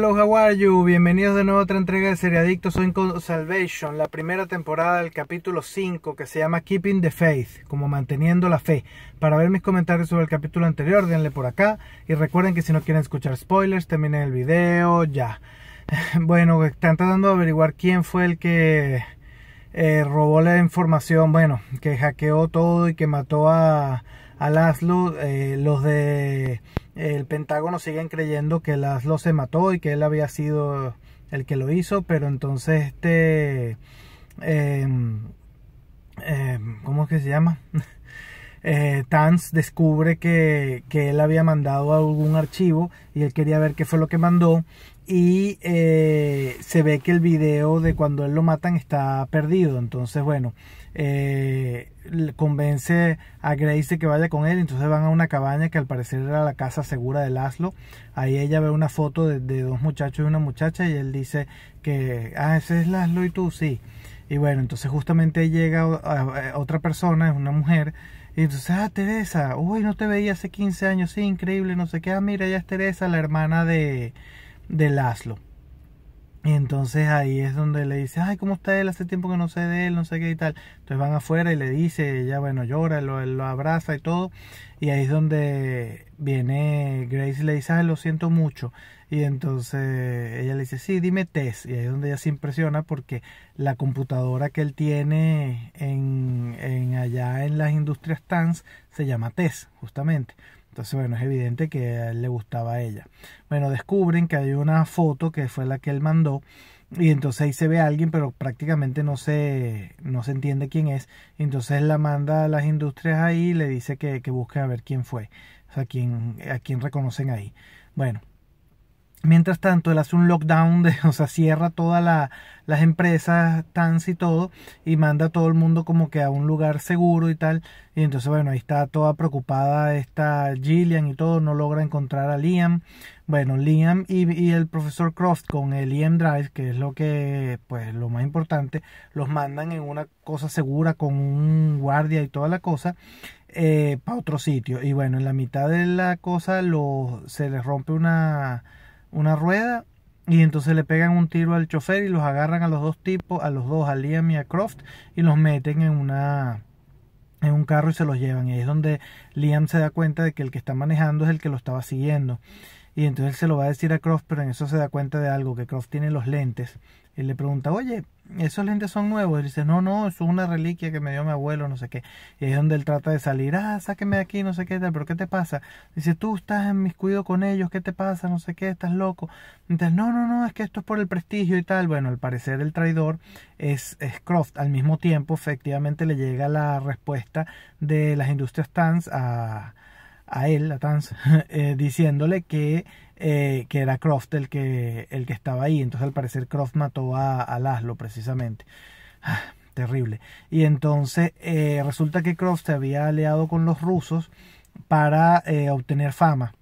¡Hola! how Bienvenidos de nuevo a otra entrega de Seriadictos Soy con Salvation, la primera temporada del capítulo 5 que se llama Keeping the Faith, como manteniendo la fe. Para ver mis comentarios sobre el capítulo anterior, denle por acá. Y recuerden que si no quieren escuchar spoilers, terminen el video ya. Bueno, están tratando de averiguar quién fue el que eh, robó la información, bueno, que hackeó todo y que mató a, a Laszlo, eh, los de el Pentágono siguen creyendo que Laszlo se mató y que él había sido el que lo hizo, pero entonces este... Em, em, ¿Cómo es que se llama? eh, Tans descubre que, que, él había mandado algún archivo y él quería ver qué fue lo que mandó y eh, se ve que el video de cuando él lo matan está perdido entonces bueno eh, convence a Grace de que vaya con él entonces van a una cabaña que al parecer era la casa segura de Laszlo ahí ella ve una foto de, dos muchachos y una muchacha y él dice que ah ese es Laszlo y tú sí y bueno, entonces justamente llega otra persona, es una mujer, y entonces, ah, Teresa, uy, no te veía hace 15 años, sí, increíble, no sé qué, ah, mira, ella es Teresa, la hermana de, de Laszlo. Y entonces ahí es donde le dice, ay, ¿cómo está él? Hace tiempo que no sé de él, no sé qué y tal. Entonces van afuera y le dice, ella, bueno, llora, lo, lo abraza y todo. Y ahí es donde viene Grace y le dice, ay, lo siento mucho. Y entonces ella le dice, sí, dime Tess. Y ahí es donde ella se impresiona porque la computadora que él tiene en, en allá en las industrias TANS se llama Tess, justamente. Entonces, bueno, es evidente que a él le gustaba a ella. Bueno, descubren que hay una foto que fue la que él mandó. Y entonces ahí se ve a alguien, pero prácticamente no se, no se entiende quién es. Entonces la manda a las industrias ahí y le dice que, que busquen a ver quién fue. O sea, quién, a quién reconocen ahí. Bueno, Mientras tanto, él hace un lockdown, de, o sea, cierra todas la, las empresas, TANS y todo, y manda a todo el mundo como que a un lugar seguro y tal. Y entonces, bueno, ahí está toda preocupada, esta Gillian y todo, no logra encontrar a Liam. Bueno, Liam y, y el profesor Croft con el EM Drive, que es lo que, pues, lo más importante, los mandan en una cosa segura con un guardia y toda la cosa. Eh, para otro sitio y bueno en la mitad de la cosa se les rompe una una rueda y entonces le pegan un tiro al chofer y los agarran a los dos tipos, a los dos, a Liam y a Croft, y los meten en una en un carro y se los llevan. Y es donde Liam se da cuenta de que el que está manejando es el que lo estaba siguiendo. Y entonces él se lo va a decir a Croft, pero en eso se da cuenta de algo, que Croft tiene los lentes. Y le pregunta, oye, esos lentes son nuevos. Y dice, no, no, es una reliquia que me dio mi abuelo, no sé qué. Y es donde él trata de salir, ah, sáqueme de aquí, no sé qué tal, pero ¿qué te pasa? Dice, tú estás en mis cuidados con ellos, ¿qué te pasa? No sé qué, estás loco. Entonces, no, no, no, es que esto es por el prestigio y tal. Bueno, al parecer el traidor es, es Croft. Al mismo tiempo, efectivamente, le llega la respuesta de las industrias Tans a a él, a Tans, eh, diciéndole que, eh, que era Croft el que, el que estaba ahí. Entonces al parecer Croft mató a, a Laszlo precisamente. Ah, terrible. Y entonces eh, resulta que Croft se había aliado con los rusos para obtener fama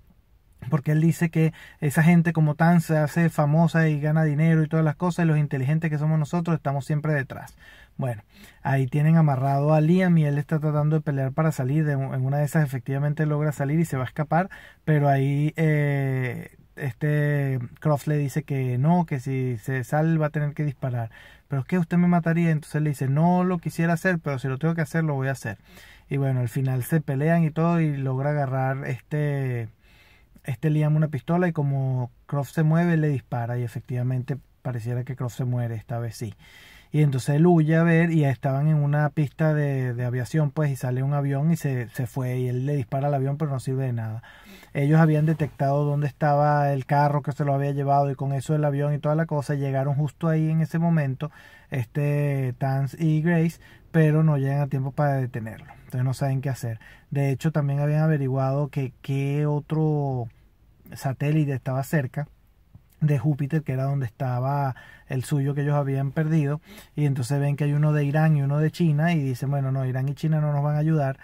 porque él dice que esa gente como tan se hace famosa y gana dinero y todas las cosas y los inteligentes que somos nosotros estamos siempre detrás. Bueno, ahí tienen amarrado a Liam y él está tratando de pelear para salir. De, en una de esas efectivamente logra salir y se va a escapar, pero ahí eh, este Croft le dice que no, que si se sale va a tener que disparar. Pero es que usted me mataría, entonces le dice, no lo quisiera hacer, pero si lo tengo que hacer, lo voy a hacer. Y bueno, al final se pelean y todo y logra agarrar este este le llama una pistola y como Croft se mueve le dispara y efectivamente pareciera que Croft se muere, esta vez sí. Y entonces él huye a ver y estaban en una pista de, aviación pues y sale un avión y se, se, fue y él le dispara al avión pero no sirve de nada. Ellos habían detectado dónde estaba el carro que se lo había llevado y con eso el avión y toda la cosa llegaron justo ahí en ese momento este Tans y Grace pero no llegan a tiempo para detenerlo. Entonces no saben qué hacer. De hecho también habían averiguado que qué otro satélite estaba cerca de Júpiter, que era donde estaba el suyo que ellos habían perdido, y entonces ven que hay uno de Irán y uno de China, y dicen, bueno, no, Irán y China no nos van a ayudar,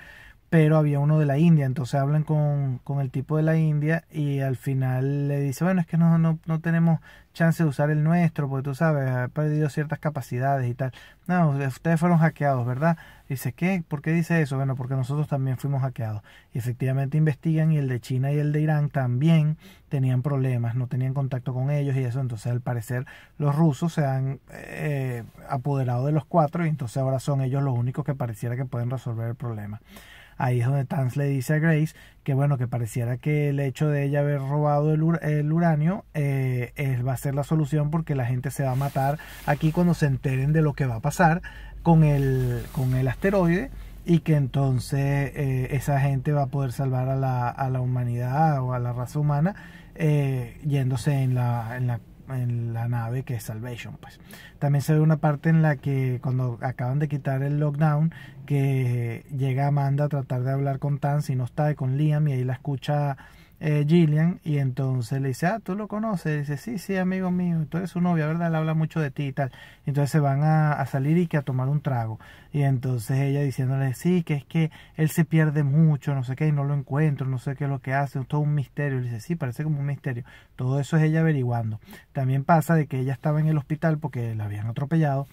pero había uno de la India, entonces hablan con, con, el tipo de la India y al final le dice, bueno, es que no, no, tenemos chance de usar el nuestro, porque tú sabes, ha perdido ciertas capacidades y tal. No, ustedes fueron hackeados, ¿verdad? Dice, ¿qué? ¿Por qué dice eso? Bueno, porque nosotros también fuimos hackeados. Y efectivamente investigan y el de China y el de Irán también tenían problemas, no tenían contacto con ellos y eso, entonces al parecer los rusos se han eh, apoderado de los cuatro y entonces ahora son ellos los únicos que pareciera que pueden resolver el problema. Ahí es donde Tans le dice a Grace que bueno, que pareciera que el hecho de ella haber robado el, uranio eh, va a ser la solución porque la gente se va a matar aquí cuando se enteren de lo que va a pasar con el, con el asteroide y que entonces eh, esa gente va a poder salvar a la, humanidad o a la raza humana eh, yéndose en la en la nave que es Salvation. Pues. También se ve una parte en la que cuando acaban de quitar el lockdown, que llega Amanda a tratar de hablar con Tansy y no está, con Liam, y ahí la escucha eh, Gillian y entonces le dice, ah, tú lo conoces, dice, sí, sí, amigo mío, tú eres su novia, ¿verdad? le habla mucho de ti y tal. entonces se van a, salir y que a tomar un trago. Y entonces ella diciéndole, sí, que es que él se pierde mucho, no sé qué, y no lo encuentro, no sé qué es lo que hace, todo un misterio. le dice, sí, parece como un misterio. Todo eso es ella averiguando. También pasa de que ella estaba en el hospital porque la habían atropellado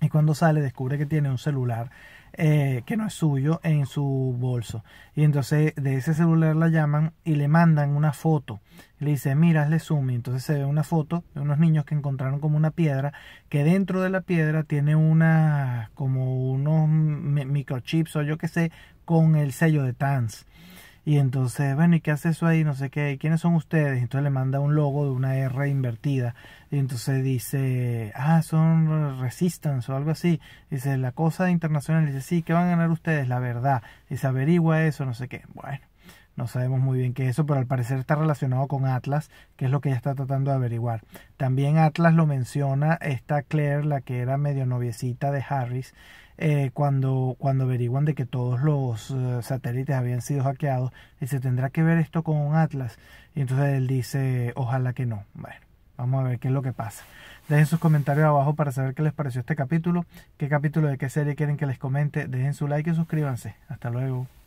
y cuando sale descubre que tiene un celular eh, que no es suyo en su bolso. Y entonces de ese celular la llaman y le mandan una foto. Le dice, mira, le zoom. Y entonces se ve una foto de unos niños que encontraron como una piedra, que dentro de la piedra tiene una, como unos microchips o yo qué sé, con el sello de Tans. Y entonces, bueno, ¿y qué hace eso ahí? No sé qué, ¿quiénes son ustedes? Entonces le manda un logo de una R invertida. Y entonces dice, ah, son Resistance o algo así. Dice, la cosa internacional. Dice, sí, ¿qué van a ganar ustedes? La verdad. Dice, averigua eso, no sé qué. Bueno. No sabemos muy bien qué es eso, pero al parecer está relacionado con Atlas, que es lo que ella está tratando de averiguar. También Atlas lo menciona está Claire, la que era medio noviecita de Harris, eh, cuando, cuando averiguan de que todos los eh, satélites habían sido hackeados, y se tendrá que ver esto con un atlas. Y entonces él dice, ojalá que no. Bueno, vamos a ver qué es lo que pasa. Dejen sus comentarios abajo para saber qué les pareció este capítulo, qué capítulo de qué serie quieren que les comente, dejen su like y suscríbanse. Hasta luego.